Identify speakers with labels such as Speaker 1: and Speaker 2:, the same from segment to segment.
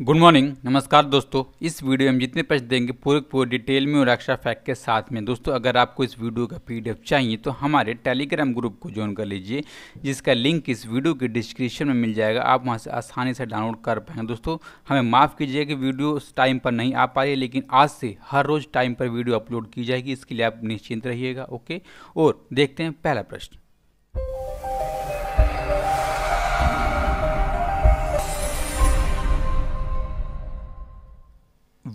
Speaker 1: Good morning नमस्कार दोस्तों इस वीडियो में हम जितने प्रश्न देंगे पूरे पूरे डिटेल में और एक्स्ट्रा फैक्ट के साथ में दोस्तों अगर आपको इस वीडियो का पीडीएफ चाहिए तो हमारे टेलीग्राम ग्रुप को ज्वाइन कर लीजिए जिसका लिंक इस वीडियो के डिस्क्रिप्शन में मिल जाएगा आप वहां से आसानी से डाउनलोड कर पाएंगे दोस्तों हमें माफ़ कीजिए कि वीडियो टाइम पर नहीं आ पा रही लेकिन आज से हर रोज़ टाइम पर वीडियो अपलोड की जाएगी इसके लिए आप निश्चिंत रहिएगा ओके और देखते हैं पहला प्रश्न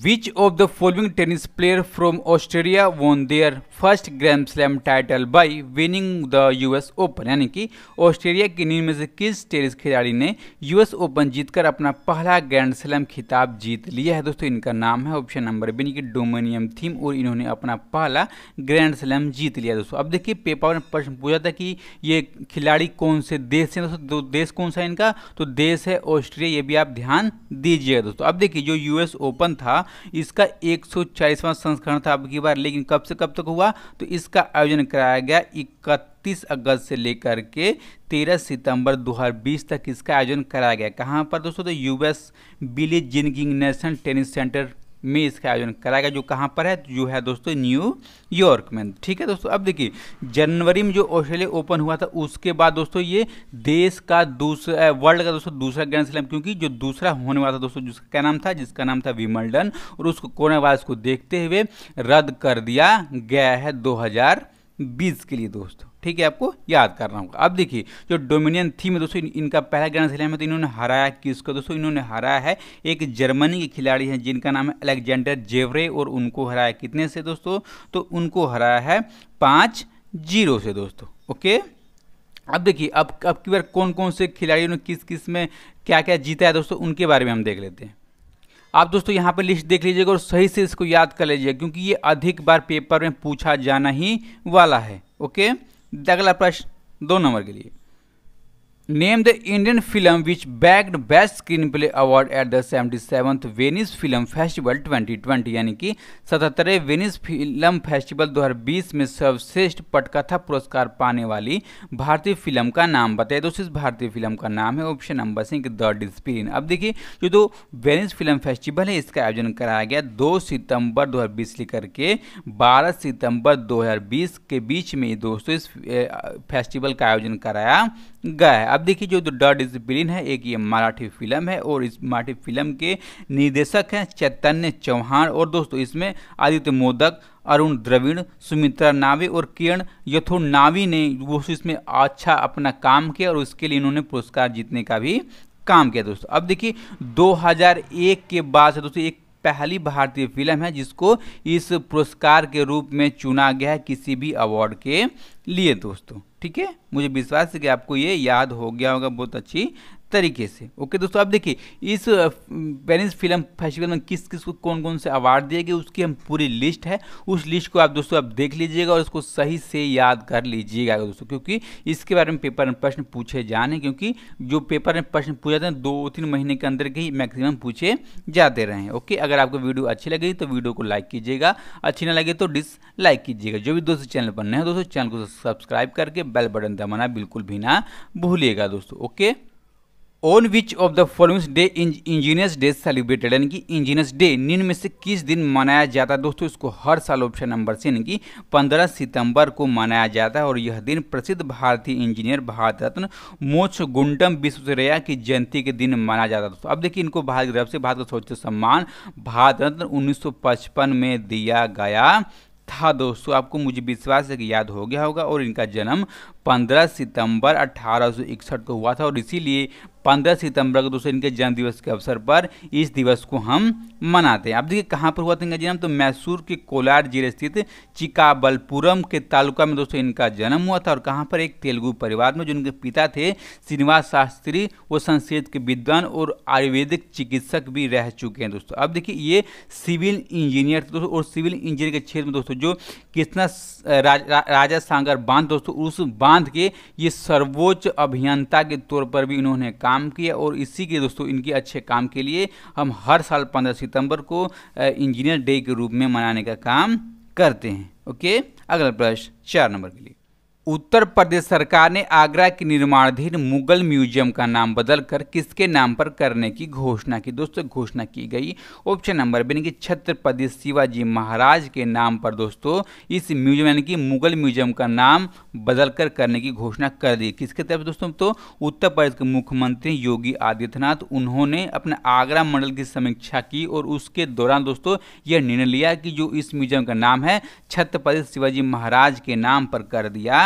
Speaker 1: Which of the following tennis player from Australia won their first grand slam title by winning the US Open यानी कि ऑस्ट्रेलिया की नींद में से किस टेनिस खिलाड़ी ने यूएस ओपन जीतकर अपना पहला ग्रैंड स्लैम खिताब जीत लिया है दोस्तों इनका नाम है ऑप्शन नंबर बी कि डोमिनियम थीम और इन्होंने अपना पहला ग्रैंड स्लैम जीत लिया दोस्तों अब देखिए पेपर में प्रश्न पूछा था कि ये खिलाड़ी कौन से देश से दोस्तों दो तो देश कौन सा है इनका तो देश है ऑस्ट्रेलिया ये भी आप ध्यान दीजिएगा दोस्तों अब देखिए जो यूएस ओपन था इसका एक संस्करण था अब की बार लेकिन कब से कब तक हुआ हुआ तो इसका आयोजन कराया गया इकतीस अगस्त से लेकर के 13 सितंबर 2020 तक इसका आयोजन कराया गया कहाँ पर दोस्तों तो US Billie Jean King national tennis centre में इसका आयोजन कराया गया जो कहाँ पर है जो है दोस्तों न्यू यॉर्क में ठीक है दोस्तों अब देखिए जनवरी में जो ऑस्ट्रेलिया ओपन हुआ था उसके बाद दोस्तों ये देश का दूसरा वर्ल्ड का दोस्तों दूसरा ग्रैंड स्लैम क्योंकि जो दूसरा होने वाला था दोस्तों जिसका नाम था जिसका नाम था विमल्डन और उसको कोरोना वायरस को देखते हुए रद्द कर दिया गया है बीस के लिए दोस्तों ठीक है आपको याद करना होगा अब देखिए जो डोमिनियन थी में दोस्तों इनका पहला ग्रैंड स्लैम है तो इन्होंने हराया किसको दोस्तों इन्होंने हराया है एक जर्मनी के खिलाड़ी हैं जिनका नाम है अलेक्जेंडर जेवरे और उनको हराया कितने से दोस्तों तो उनको हराया है पाँच जीरो से दोस्तों ओके अब देखिए अब अब की बार कौन कौन से खिलाड़ियों ने किस किस में क्या क्या जीता है दोस्तों उनके बारे में हम देख लेते हैं आप दोस्तों यहाँ पर लिस्ट देख लीजिएगा और सही से इसको याद कर लीजिएगा क्योंकि ये अधिक बार पेपर में पूछा जाना ही वाला है ओके okay? अगला प्रश्न दो नंबर के लिए Name the Indian film which bagged Best Screenplay Award at the 77th Venice Film Festival 2020 यानी कि सतहत्तरवें वेनिस फिल्म फेस्टिवल 2020 में सर्वश्रेष्ठ पटकथा पुरस्कार पाने वाली भारतीय फिल्म का नाम बताए दोस्तों इस भारतीय फिल्म का नाम है option number Singh the Disprin अब देखिए जो तो वेनिस फिल्म फेस्टिवल है इसका आयोजन कराया गया दो सितंबर दो लेकर के बारह सितंबर दो के बीच में दोस्तों इस फेस्टिवल का आयोजन कराया गया है अब देखिए जो द डिसिप्लिन है एक ये मराठी फिल्म है और इस मराठी फिल्म के निर्देशक हैं चैतन्य चौहान और दोस्तों इसमें आदित्य मोदक अरुण द्रविड़ सुमित्रा नावी और किरण यथो नावी ने वो इसमें अच्छा अपना काम किया और उसके लिए इन्होंने पुरस्कार जीतने का भी काम किया दोस्तों अब देखिए 2001 के बाद से दोस्तों एक पहली भारतीय फिल्म है जिसको इस पुरस्कार के रूप में चुना गया है किसी भी अवार्ड के लिए दोस्तों ठीक है मुझे विश्वास है कि आपको ये याद हो गया होगा बहुत अच्छी तरीके से ओके दोस्तों आप देखिए इस पेरिस फिल्म फेस्टिवल में किस किस को कौन कौन से अवार्ड दिए गए उसकी हम पूरी लिस्ट है उस लिस्ट को आप दोस्तों आप देख लीजिएगा और उसको सही से याद कर लीजिएगा दोस्तों क्योंकि इसके बारे में पेपर में प्रश्न पूछे जाने क्योंकि जो पेपर में प्रश्न पूछे जाते हैं दो तीन महीने के अंदर के ही मैक्सिमम पूछे जाते रहे ओके अगर आपको वीडियो अच्छी लगे तो वीडियो को लाइक कीजिएगा अच्छी ना लगे तो डिसलाइक कीजिएगा जो भी दोस्तों चैनल पर नए हो दोस्तों चैनल को सब्सक्राइब करके बेल बटन दबाना बिल्कुल भी ना भूलिएगा दोस्तों okay on which of the following day engineers day celebrated यानी कि इंजीनियर्स डे निम्न में से किस दिन मनाया जाता है दोस्तों इसको हर साल ऑप्शन नंबर से यानी कि पंद्रह सितंबर को मनाया जाता है और यह दिन प्रसिद्ध भारतीय इंजीनियर भारत रत्न मोक्ष गुंडम विश्वेश्वरैया की जयंती के दिन मनाया जाता है दोस्तों अब देखिए इनको भारत की तरफ से भारत का सर्वोच्च सम्मान भारत रत्न उन्नीस में दिया गया था दोस्तों आपको मुझे विश्वास है कि याद हो गया होगा और इनका जन्म 15 सितंबर अठारह को हुआ था और इसीलिए 15 सितंबर को दोस्तों इनके जन्मदिवस के अवसर पर इस दिवस को हम मनाते हैं अब देखिए कहाँ पर हुआ था इनका जन्म तो मैसूर के कोलार जिले स्थित चिकाबलपुरम के तालुका में दोस्तों इनका जन्म हुआ था और कहाँ पर एक तेलुगु परिवार में जो इनके पिता थे श्रीनिवास शास्त्री वो संस्कृत के विद्वान और आयुर्वेदिक चिकित्सक भी रह चुके हैं दोस्तों अब देखिए ये सिविल इंजीनियर थे दोस्तों और सिविल इंजीनियर के क्षेत्र में दोस्तों जो कृष्णा राजा सांगर बांध दोस्तों उस बांध प्रांत के ये सर्वोच्च अभियंता के तौर पर भी इन्होंने काम किया और इसी के दोस्तों इनके अच्छे काम के लिए हम हर साल पंद्रह सितंबर को इंजीनियर डे के रूप में मनाने का काम करते हैं ओके अगला प्रश्न चार नंबर के लिए उत्तर प्रदेश सरकार ने आगरा के निर्माणाधीन मुगल म्यूजियम का नाम बदलकर किसके नाम पर करने की घोषणा की दोस्तों घोषणा की गई ऑप्शन नंबर बी यानी कि छत्रपति शिवाजी महाराज के नाम पर दोस्तों इस म्यूजियम यानी कि मुगल म्यूजियम का नाम बदलकर करने की घोषणा कर दी किसके तरफ दोस्तों तो उत्तर प्रदेश के मुख्यमंत्री योगी आदित्यनाथ उन्होंने अपने आगरा मंडल की समीक्षा की और उसके दौरान दोस्तों यह निर्णय लिया कि जो इस म्यूजियम का नाम है छत्रपति शिवाजी महाराज के नाम पर कर दिया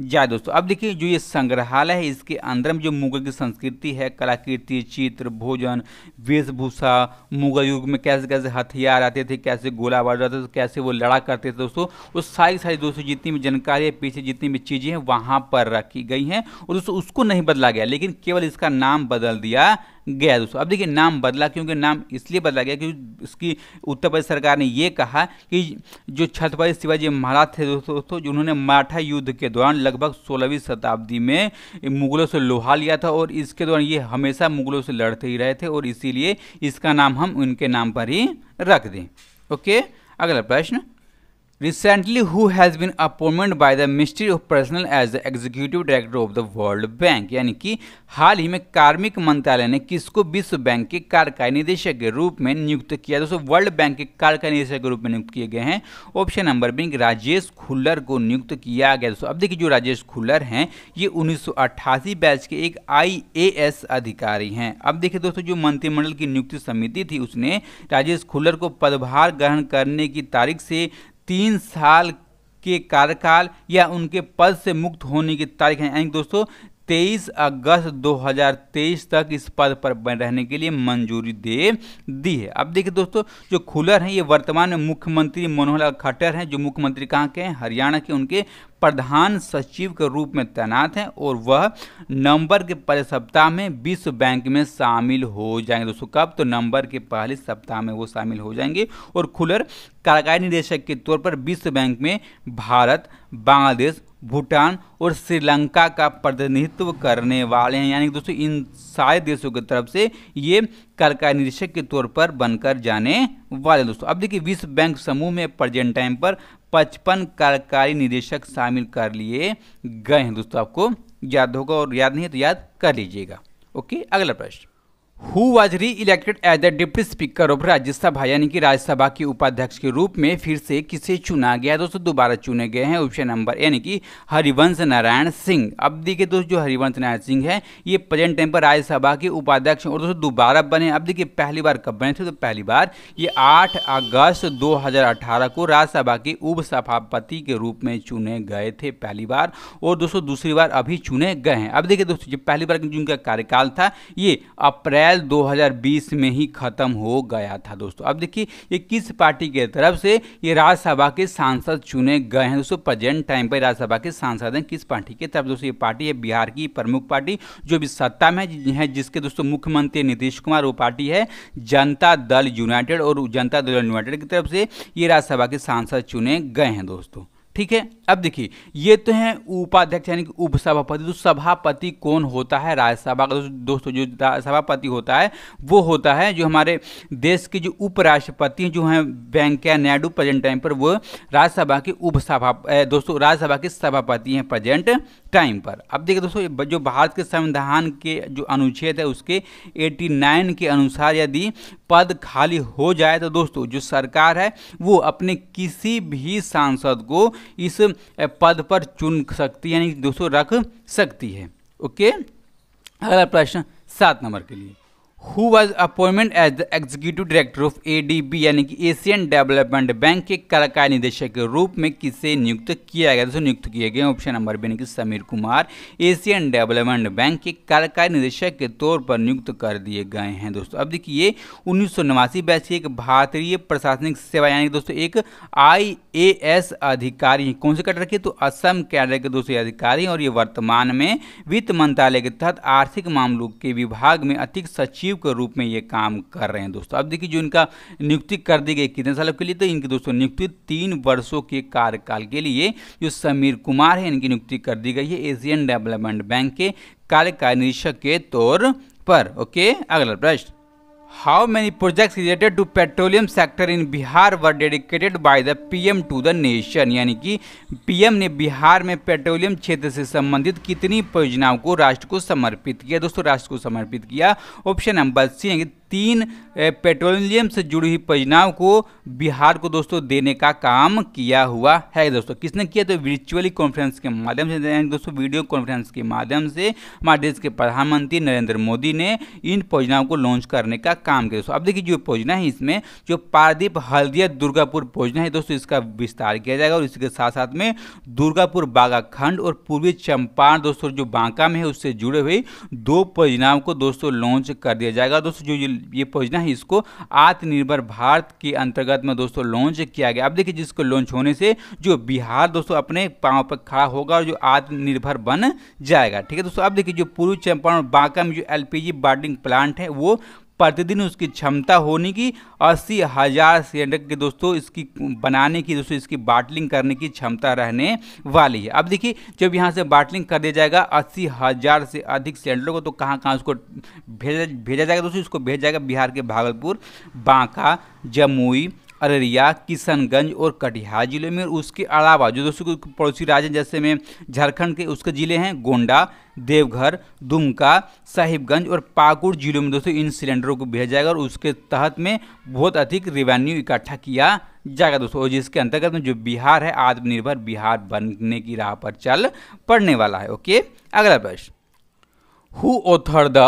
Speaker 1: जाए दोस्तों अब देखिए जो ये संग्रहालय है इसके अंदर में जो मुगल की संस्कृति है कलाकृति चित्र भोजन वेशभूषा मुगल युग में कैसे कैसे हथियार आते थे कैसे गोला बार आते थे कैसे वो लड़ा करते थे दोस्तों वो सारी सारी दोस्तों जितनी भी जानकारी है पीछे जितनी भी चीज़ें हैं वहाँ पर रखी गई हैं और दोस्तों उसको नहीं बदला गया लेकिन केवल इसका नाम बदल दिया गया दोस्तों अब देखिए नाम बदला क्योंकि नाम इसलिए बदला गया क्योंकि उसकी उत्तर प्रदेश सरकार ने यह कहा कि जो छत्रपति शिवाजी महाराज थे दोस्तों जो उन्होंने मराठा युद्ध के दौरान लगभग सोलहवीं शताब्दी में मुगलों से लोहा लिया था और इसके दौरान ये हमेशा मुगलों से लड़ते ही रहे थे और इसीलिए इसका नाम हम उनके नाम पर ही रख दें ओके अगला प्रश्न Recently, who has been appointed by the Ministry of Personnel as the Executive Director of the World Bank, यानी कि हाल ही में कार्मिक मंत्रालय ने किसको विश्व बैंक के कार्यकारी निदेशक के रूप में नियुक्त किया दोस्तों वर्ल्ड बैंक के कार्यकारी निदेशक के रूप में नियुक्त किए गए हैं option number B Rajesh Khullar को नियुक्त किया गया दोस्तों अब देखिए जो राजेश खुल्लर हैं ये 1988 बैच के एक आईएएस अधिकारी हैं अब देखिए दोस्तों जो मंत्रिमंडल की नियुक्ति समिति थी उसने राजेश खुल्लर को पदभार ग्रहण करने की तारीख से तीन साल के कार्यकाल या उनके पद से मुक्त होने की तारीख है यानी दोस्तों तेईस अगस्त 2023 तक इस पद पर बने रहने के लिए मंजूरी दे दी है अब देखिए दोस्तों जो खुलर हैं ये वर्तमान में मुख्यमंत्री मनोहर लाल खट्टर हैं जो मुख्यमंत्री कहाँ के हैं हरियाणा के उनके प्रधान सचिव के रूप में तैनात हैं और वह नवंबर के पहले सप्ताह में विश्व बैंक में शामिल हो जाएंगे दोस्तों कब तो नवंबर के पहले सप्ताह में वो शामिल हो जाएंगे और खुलर कार्यकारी निदेशक के तौर पर विश्व बैंक में भारत बांग्लादेश भूटान और श्रीलंका का प्रतिनिधित्व करने वाले हैं यानी कि दोस्तों इन सारे देशों की तरफ से ये कल का निरीक्षक के तौर पर बनकर जाने वाले दोस्तों अब देखिए विश्व बैंक समूह में प्रजेंट टाइम पर पचपन कार्यकारी निदेशक शामिल कर लिए गए हैं दोस्तों आपको याद होगा और याद नहीं है तो याद कर लीजिएगा ओके अगला प्रश्न who was re-elected as the deputy speaker of Rajya Sabha यानी कि राज्यसभा के उपाध्यक्ष के रूप में फिर से किसे चुना गया दोस्तों दोबारा चुने गए हैं ऑप्शन नंबर यानी कि हरिवंश नारायण सिंह अब देखिए दोस्तों जो हरिवंश नारायण सिंह है ये प्रेजेंट टाइम पर राज्यसभा के उपाध्यक्ष और दोस्तों दोबारा बने अब देखिए पहली बार कब बने थे तो पहली बार ये आठ अगस्त दो को राज्यसभा के उप सभापति के रूप में चुने गए थे पहली बार और दोस्तों दूसरी बार अभी चुने गए हैं अब देखिए दोस्तों जो पहली बार जिनका कार्यकाल था ये अप्रैल अप्रैल 2020 में ही खत्म हो गया था दोस्तों अब देखिए ये किस पार्टी के तरफ से ये राज्यसभा के सांसद चुने गए हैं दोस्तों प्रेजेंट टाइम पर राज्यसभा के सांसद हैं किस पार्टी के तरफ दोस्तों ये पार्टी है बिहार की प्रमुख पार्टी जो भी सत्ता में है जिसके दोस्तों मुख्यमंत्री नीतीश कुमार वो पार्टी है जनता दल यूनाइटेड और जनता दल यूनाइटेड की तरफ से ये राज्यसभा के सांसद चुने गए हैं दोस्तों ठीक है अब देखिए ये तो है उपाध्यक्ष यानी कि उपसभापति तो सभापति कौन होता है राज्यसभा का दोस्तों जो सभापति होता है वो होता है जो हमारे देश के जो उपराष्ट्रपति जो हैं वेंकैया नायडू प्रेजेंट टाइम पर वो राज्यसभा के उपसभा दोस्तों राज्यसभा के सभापति हैं प्रेजेंट टाइम पर अब देखिए दोस्तों जो भारत के संविधान के जो अनुच्छेद है उसके 89 के अनुसार यदि पद खाली हो जाए तो दोस्तों जो सरकार है वो अपने किसी भी सांसद को इस पद पर चुन सकती है यानी दोस्तों रख सकती है ओके अगला प्रश्न सात नंबर के लिए who was appointment as the executive director of A D B यानी कि एशियन डेवलपमेंट बैंक के कार्यकारी निदेशक के रूप में किसे नियुक्त किया गया दोस्तों नियुक्त किए गए ऑप्शन नंबर बी यानी कि Sameer Kumar Asian Development Bank के कार्यकारी निदेशक के तौर पर नियुक्त कर दिए गए हैं दोस्तों अब देखिए उन्नीस सौ नवासी बैच एक भारतीय प्रशासनिक सेवा यानी कि दोस्तों एक आई ए एस अधिकारी कौन से कट के तो असम कैडर के दोस्तों अधिकारी और ये वर्तमान में वित्त मंत्रालय के तहत आर्थिक मामलों के विभाग में अतिरिक्त सचिव सचिव के रूप में ये काम कर रहे हैं दोस्तों अब देखिए जो इनका नियुक्ति कर दी गई कितने सालों के लिए तो इनकी दोस्तों नियुक्ति तीन वर्षों के कार्यकाल के लिए जो समीर कुमार है इनकी नियुक्ति कर दी गई है एशियन डेवलपमेंट बैंक के कार्यकारी निरीक्षक के तौर पर ओके अगला प्रश्न how many projects related to petroleum sector in Bihar were dedicated by the P M to the nation यानी कि पीएम ने बिहार में पेट्रोलियम क्षेत्र से संबंधित कितनी परियोजनाओं को राष्ट्र को समर्पित किया दोस्तों राष्ट्र को समर्पित किया ऑप्शन नंबर सी तीन पेट्रोलियम से जुड़ी हुई परियोजनाओं को बिहार को दोस्तों देने का काम किया हुआ है दोस्तों किसने किया तो वर्चुअली कॉन्फ्रेंस के माध्यम से दोस्तों वीडियो कॉन्फ्रेंस के माध्यम से हमारे देश के प्रधानमंत्री नरेंद्र मोदी ने इन परियोजनाओं को लॉन्च करने का काम किया दोस्तों अब देखिए जो परियोजना है इसमें जो पारदीप हल्दिया दुर्गापुर परियोजना है दोस्तों इसका विस्तार किया जाएगा और इसके साथ साथ में दुर्गापुर बागाखंड और पूर्वी चंपारण दोस्तों जो बांका में है उससे जुड़े हुए दो परियोजनाओं को दोस्तों लॉन्च कर दिया जाएगा दोस्तों जो ये योजना है इसको आत्मनिर्भर भारत के अंतर्गत में दोस्तों लॉन्च किया गया अब देखिए जिसको लॉन्च होने से जो बिहार दोस्तों अपने पाँव पर खड़ा होगा और जो आत्मनिर्भर बन जाएगा ठीक है दोस्तों अब देखिए जो पूर्व चंपारण बांका में जो एलपीजी बार्डिंग प्लांट है वो प्रतिदिन उसकी क्षमता होने की अस्सी हज़ार सिलेंडर के दोस्तों इसकी बनाने की दोस्तों इसकी बाटलिंग करने की क्षमता रहने वाली है अब देखिए जब यहाँ से बाटलिंग कर दिया जाएगा अस्सी हज़ार से अधिक सिलेंडरों को तो कहाँ कहाँ उसको भेजा भेजा जाएगा दोस्तों इसको भेजा जाएगा बिहार के भागलपुर बांका जमुई अररिया किशनगंज और कटिहार जिले में और उसके अलावा जो दोस्तों पड़ोसी राज्य जैसे में झारखंड के उसके ज़िले हैं गोंडा देवघर दुमका साहिबगंज और पाकुड़ जिलों में दोस्तों इन सिलेंडरों को भेजा जाएगा और उसके तहत में बहुत अधिक रेवेन्यू इकट्ठा किया जाएगा दोस्तों और जिसके अंतर्गत में जो बिहार है आत्मनिर्भर बिहार बनने की राह पर चल पड़ने वाला है ओके अगला प्रश्न who author the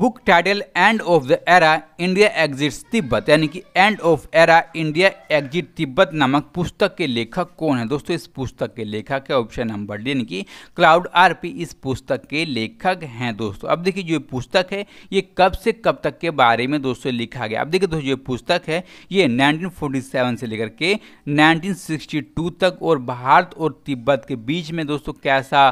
Speaker 1: book title end of the era India exit Tibet यानी कि end of era India exit Tibet नामक पुस्तक के लेखक कौन है दोस्तों इस पुस्तक के लेखक है ऑप्शन नंबर डी यानी कि क्लाउड पी इस पुस्तक के लेखक हैं दोस्तों अब देखिए जो पुस्तक है ये कब से कब तक के बारे में दोस्तों लिखा गया अब देखिए दोस्तों ये पुस्तक है ये 1947 से लेकर के 1962 तक और भारत और तिब्बत के बीच में दोस्तों कैसा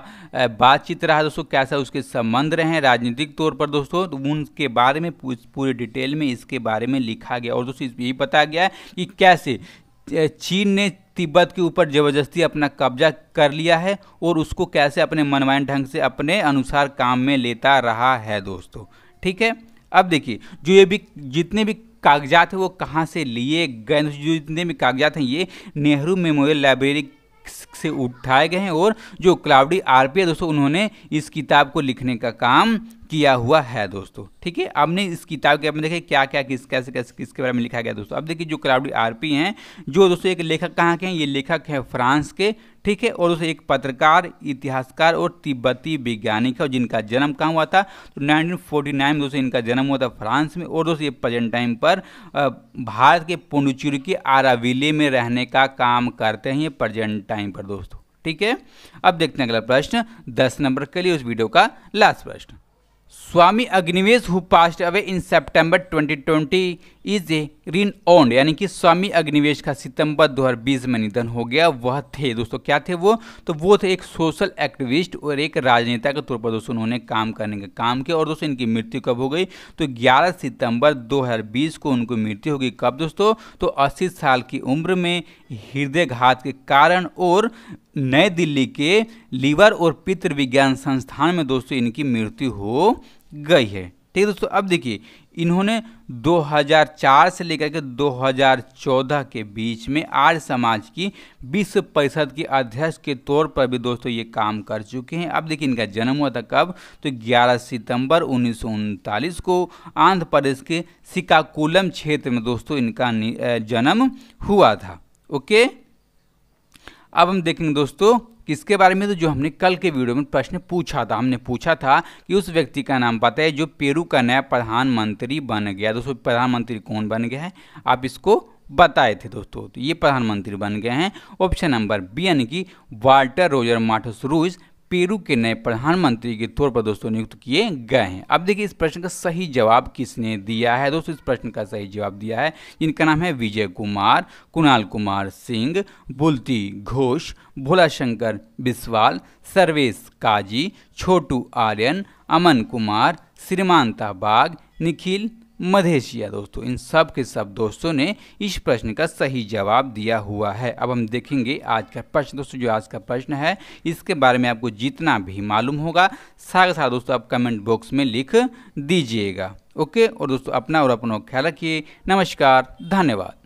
Speaker 1: बातचीत रहा दोस्तों कैसा उसके संबंध रहे हैं राजनीतिक तौर पर दोस्तों तो उनके बारे में पूरे डिटेल में इसके बारे में लिखा गया और दोस्तों यही बताया गया है कि कैसे चीन ने तिब्बत के ऊपर ज़बरदस्ती अपना कब्जा कर लिया है और उसको कैसे अपने मनमायन ढंग से अपने अनुसार काम में लेता रहा है दोस्तों ठीक है अब देखिए जो ये भी जितने भी कागजात हैं वो कहाँ से लिए गए जितने भी कागजात हैं ये नेहरू मेमोरियल लाइब्रेरी से उठाए गए हैं और जो क्लाउडी आरपी है दोस्तों उन्होंने इस किताब को लिखने का काम किया हुआ है दोस्तों ठीक है आपने इस किताब के आपने देखे क्या क्या किस कैसे कैसे किसके बारे में लिखा गया दोस्तों अब देखिए जो क्लाउडी आरपी हैं जो दोस्तों एक लेखक कहाँ के हैं ये लेखक हैं फ्रांस के ठीक है और दोस्तों एक पत्रकार इतिहासकार और तिब्बती वैज्ञानिक है जिनका जन्म कहाँ हुआ था तो 1949 में दोस्तों इनका जन्म हुआ था फ्रांस में और दोस्तों ये प्रेजेंट टाइम पर भारत के पुंडुचेरी के आराविले में रहने का काम करते हैं ये प्रजेंट टाइम पर दोस्तों ठीक है अब देखते हैं अगला प्रश्न दस नंबर के लिए उस वीडियो का लास्ट प्रश्न Swami Agnivesh, who passed away in September 2020, is a renowned यानी कि स्वामी अग्निवेश का सितंबर 2020 में निधन हो गया वह थे दोस्तों क्या थे वो तो वो थे एक सोशल एक्टिविस्ट और एक राजनेता के तौर पर दोस्तों उन्होंने काम करने का काम किया और दोस्तों इनकी मृत्यु कब हो गई तो 11 सितंबर 2020 को उनको मृत्यु हो गई कब दोस्तों तो अस्सी साल की उम्र में हृदय घात के कारण और नए दिल्ली के लीवर और पितृविज्ञान संस्थान में दोस्तों इनकी मृत्यु हो गई है ठीक है दोस्तों अब देखिए इन्होंने 2004 से लेकर के 2014 के बीच में आर समाज की विश्व परिषद के अध्यक्ष के तौर पर भी दोस्तों ये काम कर चुके हैं अब देखिए इनका जन्म हुआ था कब तो 11 सितंबर उन्नीस को आंध्र प्रदेश के सिकाकुलम क्षेत्र में दोस्तों इनका जन्म हुआ था ओके अब हम देखेंगे दोस्तों किसके बारे में तो जो हमने कल के वीडियो में प्रश्न पूछा था हमने पूछा था कि उस व्यक्ति का नाम पता है जो पेरू का नया प्रधानमंत्री बन गया दोस्तों प्रधानमंत्री कौन बन गया है आप इसको बताए थे दोस्तों तो ये प्रधानमंत्री बन गए हैं ऑप्शन नंबर बी यानी कि Walter Roger Martos Ruiz Peru के नए प्रधानमंत्री के तौर पर दोस्तों नियुक्त किए गए हैं अब देखिए इस प्रश्न का सही जवाब किसने दिया है दोस्तों इस प्रश्न का सही जवाब दिया है जिनका नाम है विजय कुमार कुणाल कुमार सिंह बुलती घोष भोला शंकर बिस्वाल सर्वेश काजी छोटू आर्यन अमन कुमार श्रीमांता बाग निखिल मधेशिया दोस्तों इन सब के सब दोस्तों ने इस प्रश्न का सही जवाब दिया हुआ है अब हम देखेंगे आज का प्रश्न दोस्तों जो आज का प्रश्न है इसके बारे में आपको जितना भी मालूम होगा साथ साथ दोस्तों आप कमेंट बॉक्स में लिख दीजिएगा ओके और दोस्तों अपना और अपनों ख्याल रखिए नमस्कार धन्यवाद